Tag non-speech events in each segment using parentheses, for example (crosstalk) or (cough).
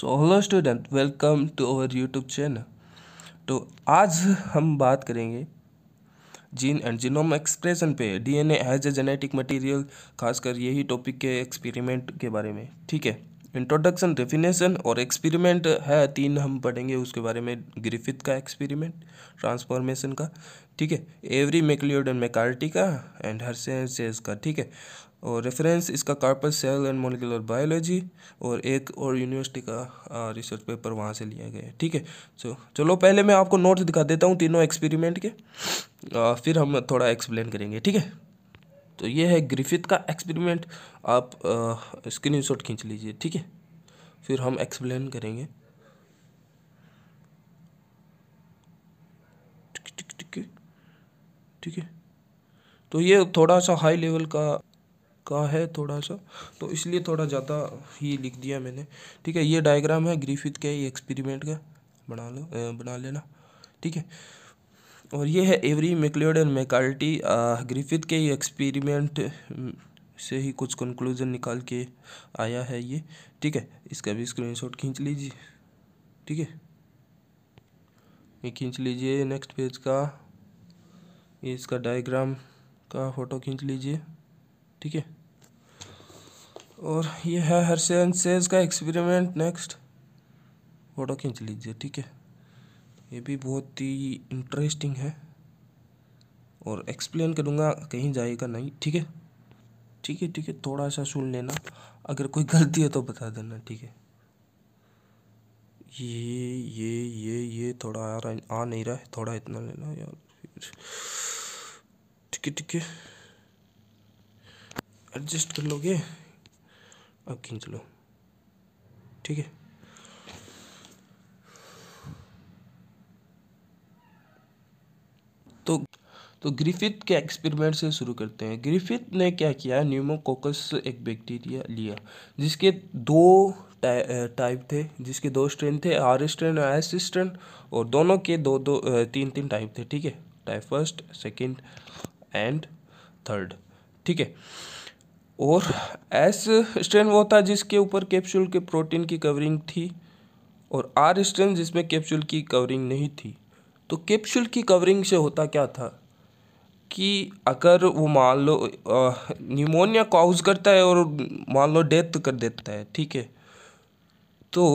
So hello student welcome to our YouTube channel तो आज हम बात करेंगे जीन एंड जीनोम एक्सप्रेशन पे DNA as a genetic material खासकर यही टॉपिक के एक्सपेरिमेंट के बारे में ठीक है इंट्रोडक्शन डेफिनेशन और एक्सपेरिमेंट है तीन हम पढ़ेंगे उसके बारे में ग्रिफिथ का एक्सपेरिमेंट ट्रांसफॉर्मेशन का ठीक है एवरी मेकलियोड एंड मेकार्टी का एंड हर्सेज का ठीक है और रेफरेंस इसका Karp's cell and molecular biology और एक और यूनिवर्सिटी का रिसर्च पेपर वहाँ से लिया गया है ठीक है सो चलो पहले मैं आपको नोट्स दिखा देता हूँ तीनों एक्सपेरिमेंट के आ, फिर हम थोड़ा एक्सप्लेन करेंगे ठीक है तो ये है ग्रिफिथ का एक्सपेरिमेंट आप स्क्रीन शॉट खींच लीजिए ठीक है फिर हम एक्सप्लेन करेंगे ठीक है तो ये थोड़ा सा हाई लेवल का का है थोड़ा सा तो इसलिए थोड़ा ज़्यादा ही लिख दिया मैंने ठीक है ये डायग्राम है ग्रीफिथ के एक्सपेरिमेंट का बना लो बना लेना ठीक है और ये है Avery MacLeod and McCarty Griffith के एक्सपेरिमेंट से ही कुछ कंक्लूजन निकाल के आया है ये ठीक है इसका भी स्क्रीन खींच लीजिए ठीक है ये खींच लीजिए नेक्स्ट पेज का ये इसका डायग्राम का फ़ोटो खींच लीजिए ठीक है और ये है हर्षन सेज का एक्सपेरिमेंट नेक्स्ट फ़ोटो खींच लीजिए ठीक है ये भी बहुत ही इंटरेस्टिंग है और एक्सप्लेन करूँगा कहीं जाएगा नहीं ठीक है ठीक है ठीक है थोड़ा सा सुन लेना अगर कोई गलती है तो बता देना ठीक है ये ये ये ये थोड़ा आ रहा आ नहीं रहा है थोड़ा इतना लेना यार ठीक है ठीक है एडजस्ट कर लोगे अब खींच लो ठीक है तो तो ग्रिफिथ के एक्सपेरिमेंट से शुरू करते हैं ग्रिफिथ ने क्या किया न्यूमोकोकस एक बैक्टीरिया लिया जिसके दो टाइप थे जिसके दो स्ट्रेन थे आर स्ट्रेन और एस स्ट्रेन और दोनों के दो दो तीन तीन टाइप थे ठीक है type first second and third ठीक है और एस स्ट्रेन वो था जिसके ऊपर कैप्सूल के प्रोटीन की कवरिंग थी और आर स्ट्रेन जिसमें कैप्सूल की कवरिंग नहीं थी तो कैप्सूल की कवरिंग से होता क्या था कि अगर वो मान लो निमोनिया काउज करता है और मान लो डेथ कर देता है ठीक है तो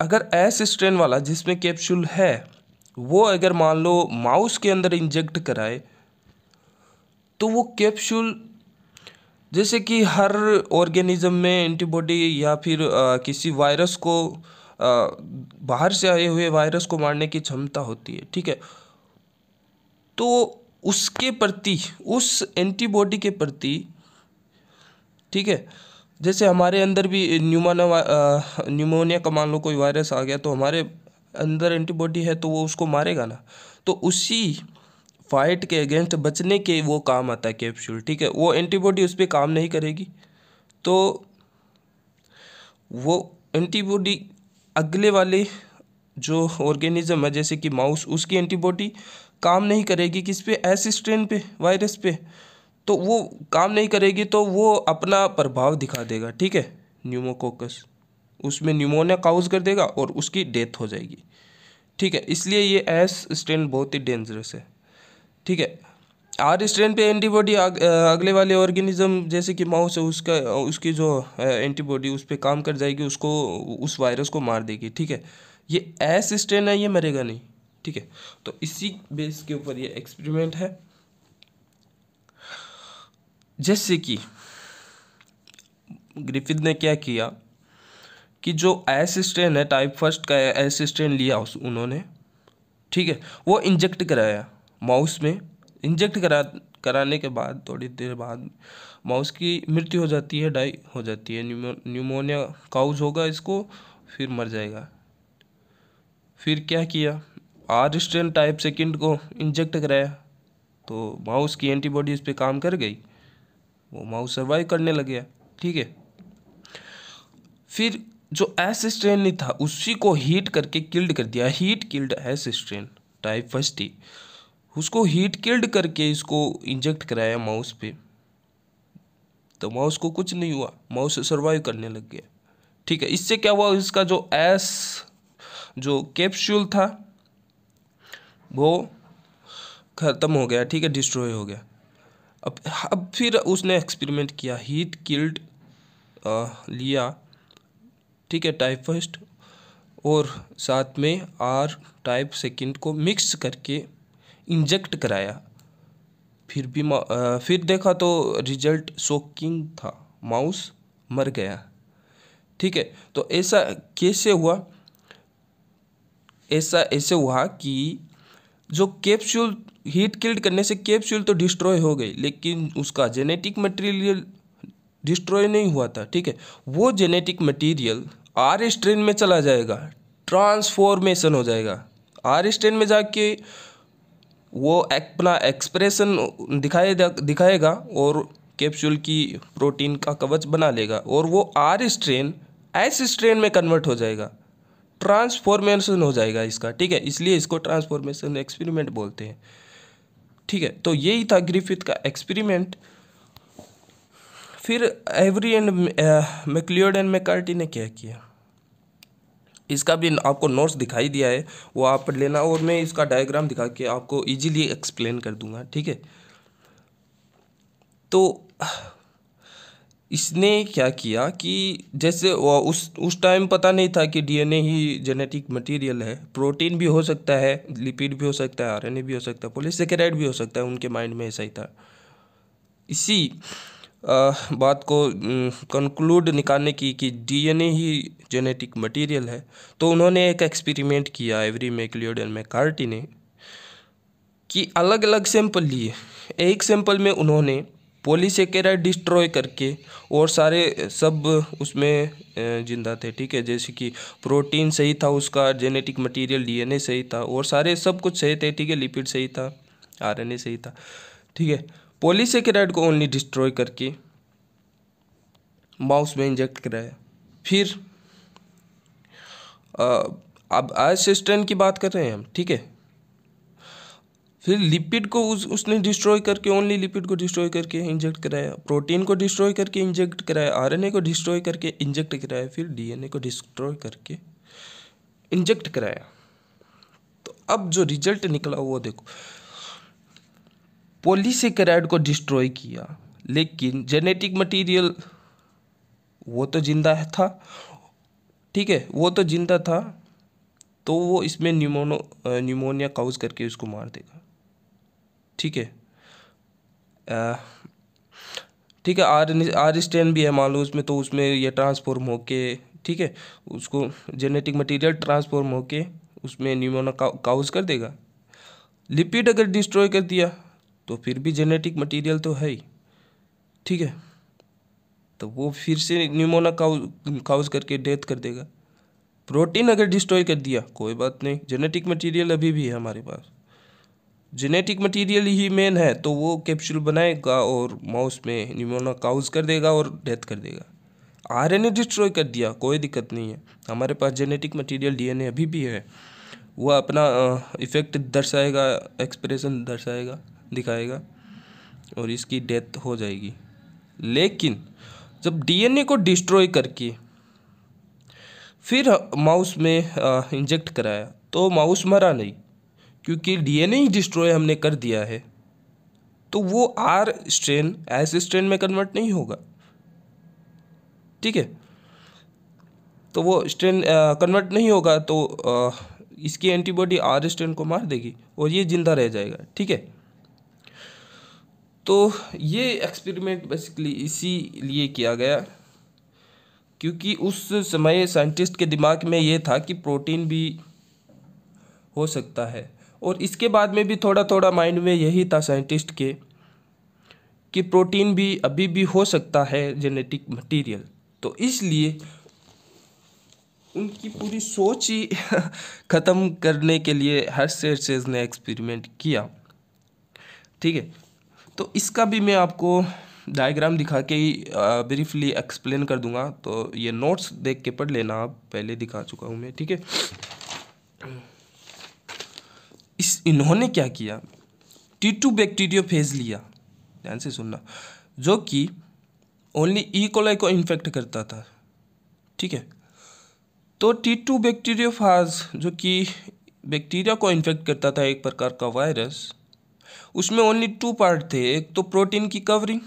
अगर एस स्ट्रेन वाला जिसमें कैप्सूल है वो अगर मान लो माउस के अंदर इंजेक्ट कराए तो वो कैप्सूल जैसे कि हर ऑर्गेनिज़्म में एंटीबॉडी या फिर किसी वायरस को बाहर से आए हुए वायरस को मारने की क्षमता होती है ठीक है तो उसके प्रति उस एंटीबॉडी के प्रति ठीक है जैसे हमारे अंदर भी न्यूमाना न्यूमोनिया का मान लो कोई वायरस आ गया तो हमारे अंदर एंटीबॉडी है तो वो उसको मारेगा ना तो उसी फाइट के अगेंस्ट बचने के वो काम आता है कैप्सूल ठीक है वो एंटीबॉडी उस पर काम नहीं करेगी तो वो एंटीबॉडी अगले वाले जो ऑर्गेनिज्म है जैसे कि माउस उसकी एंटीबॉडी काम नहीं करेगी किस पे ऐसे स्ट्रेन पे वायरस पे तो वो काम नहीं करेगी तो वो अपना प्रभाव दिखा देगा ठीक है न्यूमोकोकस उसमें न्यूमोनिया काउज कर देगा और उसकी डेथ हो जाएगी ठीक है इसलिए ये एस स्ट्रेन बहुत ही डेंजरस है ठीक है आर स्ट्रेन पे एंटीबॉडी अगले वाले ऑर्गेनिज्म जैसे कि माउस है उसका उसकी जो एंटीबॉडी उस पर काम कर जाएगी उसको उस वायरस को मार देगी ठीक है ये एस स्ट्रेन है ये मरेगा नहीं ठीक है तो इसी बेस के ऊपर ये एक्सपेरिमेंट है जैसे कि ग्रिफिथ ने क्या किया कि जो एस स्ट्रेन है टाइप फर्स्ट का एस स्ट्रेन लिया उस उन्होंने ठीक है वो इंजेक्ट कराया माउस में इंजेक्ट करा कराने के बाद थोड़ी देर बाद माउस की मृत्यु हो जाती है डाई हो जाती है न्यूमोनिया काउज होगा इसको फिर मर जाएगा फिर क्या किया आर स्ट्रेन टाइप सेकेंड को इंजेक्ट कराया तो माउस की एंटीबॉडी इस पर काम कर गई वो माउस सर्वाइव करने लग गया ठीक है फिर जो एस स्ट्रेन नहीं था उसी को हीट करके किल्ड कर दिया heat killed S strain type first ही उसको हीट किल्ड करके इसको इंजेक्ट कराया माउस पे तो माउस को कुछ नहीं हुआ माउस सर्वाइव करने लग गया ठीक है इससे क्या हुआ इसका जो एस जो कैप्सूल था वो ख़त्म हो गया ठीक है डिस्ट्रॉय हो गया अब अब फिर उसने एक्सपेरिमेंट किया हीट किल्ड लिया ठीक है टाइप फर्स्ट और साथ में आर टाइप सेकंड को मिक्स करके इंजेक्ट कराया फिर भी आ, फिर देखा तो रिजल्ट शोकिंग था माउस मर गया ठीक है तो ऐसा कैसे हुआ ऐसा ऐसे हुआ कि जो कैप्सूल हीट किल्ड करने से कैप्सूल तो डिस्ट्रॉय हो गई लेकिन उसका जेनेटिक मटेरियल डिस्ट्रॉय नहीं हुआ था ठीक है वो जेनेटिक मटेरियल आर स्ट्रेन में चला जाएगा ट्रांसफॉर्मेशन हो जाएगा आर स्ट्रेन में जाके वो अपना एक्सप्रेशन दिखाए दिखाएगा और कैप्सूल की प्रोटीन का कवच बना लेगा और वो आर स्ट्रेन एस स्ट्रेन में कन्वर्ट हो जाएगा ट्रांसफॉर्मेशन हो जाएगा इसका ठीक है इसलिए इसको ट्रांसफॉर्मेशन एक्सपेरिमेंट बोलते हैं ठीक है तो यही था ग्रिफिथ का एक्सपेरिमेंट फिर Avery and MacLeod and McCarty ने क्या किया इसका भी आपको नोट्स दिखाई दिया है वो आप लेना और मैं इसका डायग्राम दिखा के आपको इजीली एक्सप्लेन कर दूंगा ठीक है तो इसने क्या किया कि जैसे उस उस टाइम पता नहीं था कि डीएनए ही जेनेटिक मटेरियल है प्रोटीन भी हो सकता है लिपिड भी हो सकता है आरएनए भी हो सकता है पोलिसकेराइड भी हो सकता है उनके माइंड में ऐसा ही था इसी बात को कंक्लूड निकालने की कि डीएनए ही जेनेटिक मटेरियल है तो उन्होंने एक एक्सपेरिमेंट किया एवरी मेक्लियोड एंड मैकार्टी ने कि अलग अलग सैंपल लिए एक सैंपल में उन्होंने पोलीसेकेराइड डिस्ट्रॉय करके और सारे सब उसमें जिंदा थे ठीक है जैसे कि प्रोटीन सही था उसका जेनेटिक मटेरियल डीएनए सही था और सारे सब कुछ सही थे ठीक है लिपिड सही था आरएनए सही था ठीक है पॉलीसेक्राइड को ओनली डिस्ट्रॉय करके माउस में इंजेक्ट कराया फिर आ, अब आइसिस्टेंट की बात कर रहे हैं हम ठीक है फिर लिपिड को उस उसने डिस्ट्रॉय करके ओनली लिपिड को डिस्ट्रॉय करके इंजेक्ट कराया प्रोटीन को डिस्ट्रॉय करके इंजेक्ट कराया आरएनए को डिस्ट्रॉय करके इंजेक्ट कराया फिर डीएनए को डिस्ट्रॉय करके इंजेक्ट कराया तो अब जो रिजल्ट निकला वो देखो पॉलीसेकेराइड को डिस्ट्रॉय किया लेकिन जेनेटिक मटेरियल वो तो जिंदा था ठीक है वो तो जिंदा था तो वो इसमें न्यूमोनो न्यूमोनिया काउज करके उसको मार देगा ठीक है ठीक है आर आर स्टैन भी है मान लो उसमें तो उसमें ये ट्रांसफॉर्म होके ठीक है उसको जेनेटिक मटेरियल ट्रांसफॉर्म होके उसमें न्यूमोना काउज कर देगा लिपिड अगर डिस्ट्रॉय कर दिया तो फिर भी जेनेटिक मटेरियल तो है ही ठीक है तो वो फिर से न्यूमोना काउज काउज करके डेथ कर देगा प्रोटीन अगर डिस्ट्रॉय कर दिया कोई बात नहीं जेनेटिक मटेरियल अभी भी है हमारे पास जेनेटिक मटेरियल ही मेन है तो वो कैप्सूल बनाएगा और माउस में न्यूमोना काउज कर देगा और डेथ कर देगा आरएनए डिस्ट्रॉय कर दिया कोई दिक्कत नहीं है हमारे पास जेनेटिक मटेरियल डीएनए अभी भी है वह अपना इफ़ेक्ट दर्शाएगा एक्सप्रेशन दर्शाएगा दिखाएगा और इसकी डेथ हो जाएगी लेकिन जब डीएनए को डिस्ट्रॉय करके फिर माउस में इंजेक्ट कराया तो माउस मरा नहीं क्योंकि डीएनए ही डिस्ट्रॉय हमने कर दिया है तो वो आर स्ट्रेन एस स्ट्रेन में कन्वर्ट नहीं होगा ठीक है तो वो स्ट्रेन कन्वर्ट नहीं होगा तो आ, इसकी एंटीबॉडी आर स्ट्रेन को मार देगी और ये जिंदा रह जाएगा ठीक है तो ये एक्सपेरिमेंट बेसिकली इसी लिए किया गया क्योंकि उस समय साइंटिस्ट के दिमाग में ये था कि प्रोटीन भी हो सकता है और इसके बाद में भी थोड़ा थोड़ा माइंड में यही था साइंटिस्ट के कि प्रोटीन भी अभी भी हो सकता है जेनेटिक मटेरियल तो इसलिए उनकी पूरी सोच ही (laughs) ख़त्म करने के लिए हर्ष सेज ने एक्सपेरिमेंट किया ठीक है तो इसका भी मैं आपको डायग्राम दिखा के ही ब्रीफली एक्सप्लेन कर दूंगा तो ये नोट्स देख के पढ़ लेना आप पहले दिखा चुका हूँ मैं ठीक है इस इन्होंने क्या किया टी टू बैक्टीरियो फेज लिया ध्यान से सुनना जो कि ओनली ई कोलाई को इन्फेक्ट करता था ठीक है तो टी टू बैक्टीरियो फाज जो कि बैक्टीरिया को इन्फेक्ट करता था एक प्रकार का वायरस उसमें ओनली टू पार्ट थे एक तो प्रोटीन की कवरिंग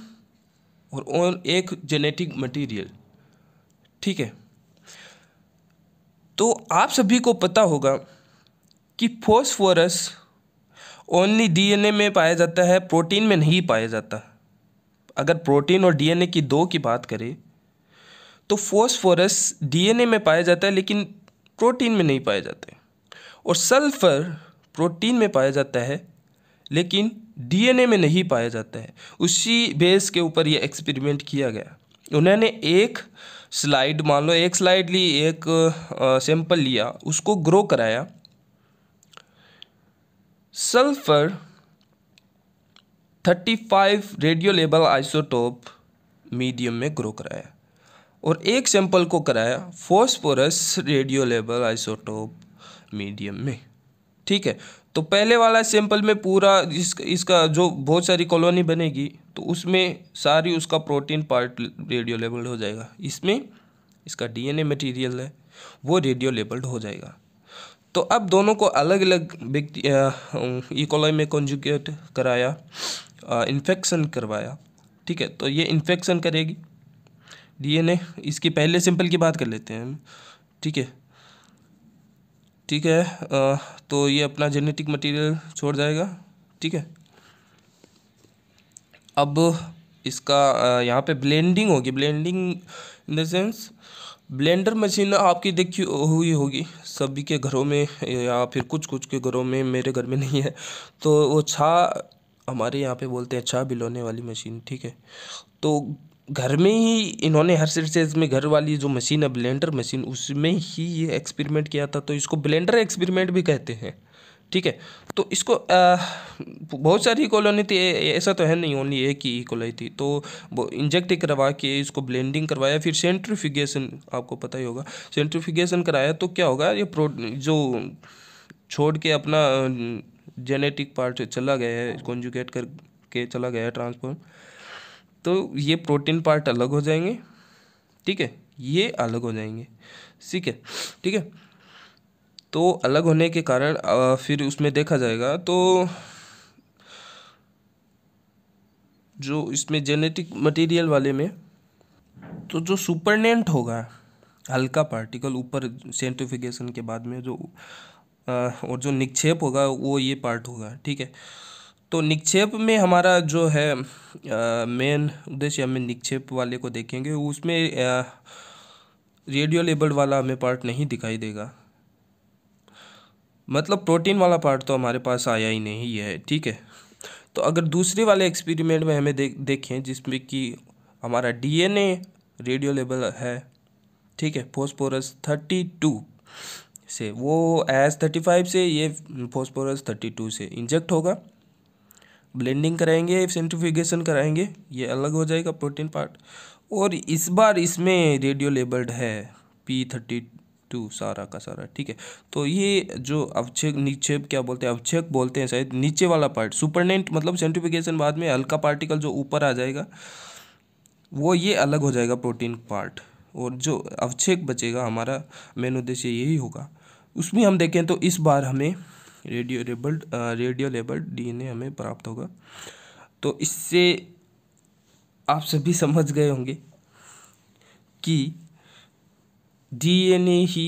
और, एक जेनेटिक मटेरियल ठीक है तो आप सभी को पता होगा कि फोस्फोरस ओनली डीएनए में पाया जाता है प्रोटीन में नहीं पाया जाता अगर प्रोटीन और डीएनए की दो की बात करें तो फोस्फोरस डीएनए में पाया जाता है लेकिन प्रोटीन में नहीं पाया जाते और सल्फर प्रोटीन में पाया जाता है लेकिन डीएनए में नहीं पाया जाता है उसी बेस के ऊपर ये एक्सपेरिमेंट किया गया उन्होंने एक स्लाइड मान लो एक स्लाइड ली एक सैंपल लिया उसको ग्रो कराया sulphur 35 radio label isotope medium में ग्रो कराया और एक सैंपल को कराया phosphorus radio label isotope medium में ठीक है तो पहले वाला सैंपल में पूरा इस, इसका जो बहुत सारी कॉलोनी बनेगी तो उसमें सारी उसका प्रोटीन पार्ट रेडियो लेबल्ड हो जाएगा इसमें इसका डीएनए मटेरियल है वो रेडियो लेबल्ड हो जाएगा तो अब दोनों को अलग अलग व्यक्ति इकोलॉय e. में कॉन्जुकेट कराया इन्फेक्शन करवाया ठीक है तो ये इन्फेक्शन करेगी डीएनए इसकी पहले सिंपल की बात कर लेते हैं हम ठीक है ठीक है तो ये अपना जेनेटिक मटेरियल छोड़ जाएगा ठीक है अब इसका यहाँ पे ब्लेंडिंग होगी blending in the sense blender machine आपकी देखी हुई होगी सभी के घरों में या फिर कुछ कुछ के घरों में मेरे घर में नहीं है तो वो छा हमारे यहाँ पे बोलते हैं छा बिलोने वाली मशीन ठीक है तो घर में ही इन्होंने हर सिरसेज में घर वाली जो मशीन है ब्लेंडर मशीन उसमें ही ये एक्सपेरिमेंट किया था तो इसको ब्लेंडर एक्सपेरिमेंट भी कहते हैं ठीक है तो इसको बहुत सारी कॉलोनी थी ऐसा तो है नहीं ओनली एक ही कॉलोनी थी तो वो इंजेक्ट करवा के इसको ब्लेंडिंग करवाया फिर सेंट्रिफिकेशन आपको पता ही होगा सेंट्रीफिगेशन कराया तो क्या होगा ये प्रो जो छोड़ के अपना जेनेटिक पार्ट चला गया है कॉन्जुगेट करके चला गया है ट्रांसफॉर्म तो ये प्रोटीन पार्ट अलग हो जाएंगे ठीक है ये अलग हो जाएंगे ठीक है ठीक है तो अलग होने के कारण फिर उसमें देखा जाएगा तो जो इसमें जेनेटिक मटेरियल वाले में तो जो सुपरनेंट होगा हल्का पार्टिकल ऊपर सेंट्रिफिकेशन के बाद में जो और जो निक्षेप होगा वो ये पार्ट होगा ठीक है तो निक्षेप में हमारा जो है मेन उद्देश्य हमें निक्षेप वाले को देखेंगे उसमें रेडियो लेबल वाला हमें पार्ट नहीं दिखाई देगा मतलब प्रोटीन वाला पार्ट तो हमारे पास आया ही नहीं है ठीक है तो अगर दूसरे वाले एक्सपेरिमेंट में हमें देख देखें जिसमें कि हमारा डीएनए रेडियो लेबल है ठीक है फोस्पोरस थर्टी टू से वो एस थर्टी फाइव से ये फोस्पोरस थर्टी टू से इंजेक्ट होगा ब्लेंडिंग कराएंगे सेंट्रीफिकेशन कराएंगे ये अलग हो जाएगा प्रोटीन पार्ट और इस बार इसमें रेडियो लेबल्ड है पी थर्टी टू सारा का सारा ठीक है तो ये जो अवचेक नीचे क्या बोलते हैं अवचेक बोलते हैं शायद नीचे वाला पार्ट सुपरनेंट मतलब सेंट्रीफिकेशन बाद में हल्का पार्टिकल जो ऊपर आ जाएगा वो ये अलग हो जाएगा प्रोटीन पार्ट और जो अवचेक बचेगा हमारा मेन उद्देश्य यही होगा उसमें हम देखें तो इस बार हमें radio labelled radio labelled DNA हमें प्राप्त होगा तो इससे आप सभी समझ गए होंगे कि डीएनए ही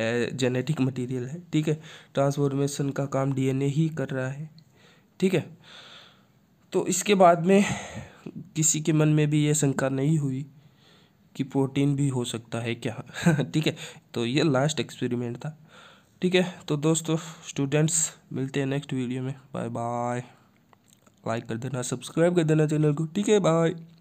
जेनेटिक मटेरियल है ठीक है ट्रांसफॉर्मेशन का काम डीएनए ही कर रहा है ठीक है तो इसके बाद में किसी के मन में भी ये शंका नहीं हुई कि प्रोटीन भी हो सकता है क्या (laughs) ठीक है तो ये लास्ट एक्सपेरिमेंट था ठीक है तो दोस्तों स्टूडेंट्स मिलते हैं नेक्स्ट वीडियो में बाय बाय लाइक कर देना सब्सक्राइब कर देना चैनल को ठीक है बाय